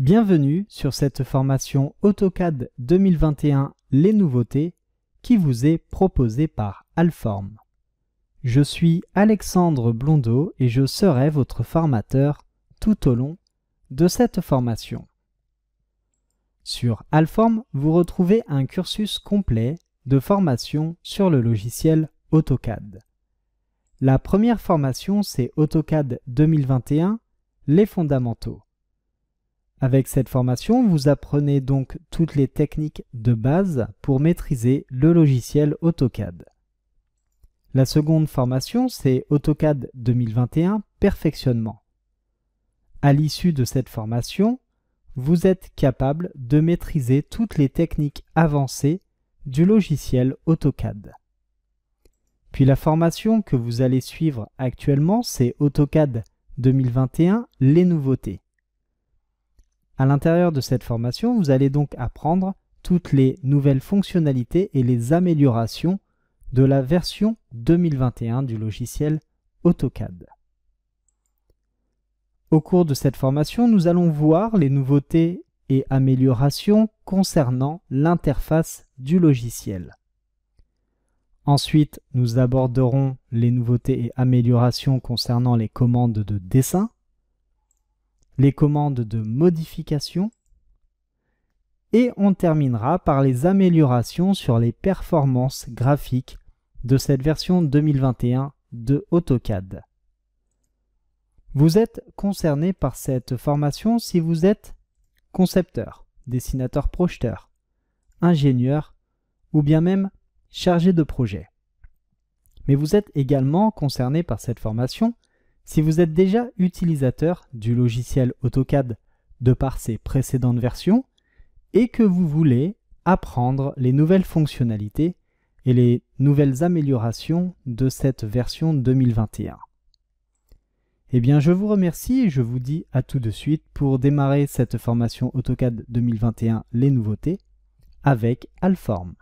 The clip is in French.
Bienvenue sur cette formation AutoCAD 2021 Les nouveautés qui vous est proposée par Alform. Je suis Alexandre Blondeau et je serai votre formateur tout au long de cette formation. Sur Alform, vous retrouvez un cursus complet de formation sur le logiciel AutoCAD. La première formation, c'est AutoCAD 2021, les fondamentaux. Avec cette formation, vous apprenez donc toutes les techniques de base pour maîtriser le logiciel AutoCAD. La seconde formation, c'est AutoCAD 2021 Perfectionnement. À l'issue de cette formation, vous êtes capable de maîtriser toutes les techniques avancées du logiciel AutoCAD. Puis la formation que vous allez suivre actuellement, c'est AutoCAD 2021 Les nouveautés. À l'intérieur de cette formation, vous allez donc apprendre toutes les nouvelles fonctionnalités et les améliorations de la version 2021 du logiciel AutoCAD. Au cours de cette formation, nous allons voir les nouveautés et améliorations concernant l'interface du logiciel. Ensuite, nous aborderons les nouveautés et améliorations concernant les commandes de dessin les commandes de modification et on terminera par les améliorations sur les performances graphiques de cette version 2021 de AutoCAD. Vous êtes concerné par cette formation si vous êtes concepteur, dessinateur projeteur, ingénieur ou bien même chargé de projet. Mais vous êtes également concerné par cette formation si vous êtes déjà utilisateur du logiciel AutoCAD de par ses précédentes versions et que vous voulez apprendre les nouvelles fonctionnalités et les nouvelles améliorations de cette version 2021. Eh bien, je vous remercie et je vous dis à tout de suite pour démarrer cette formation AutoCAD 2021 Les nouveautés avec Alform.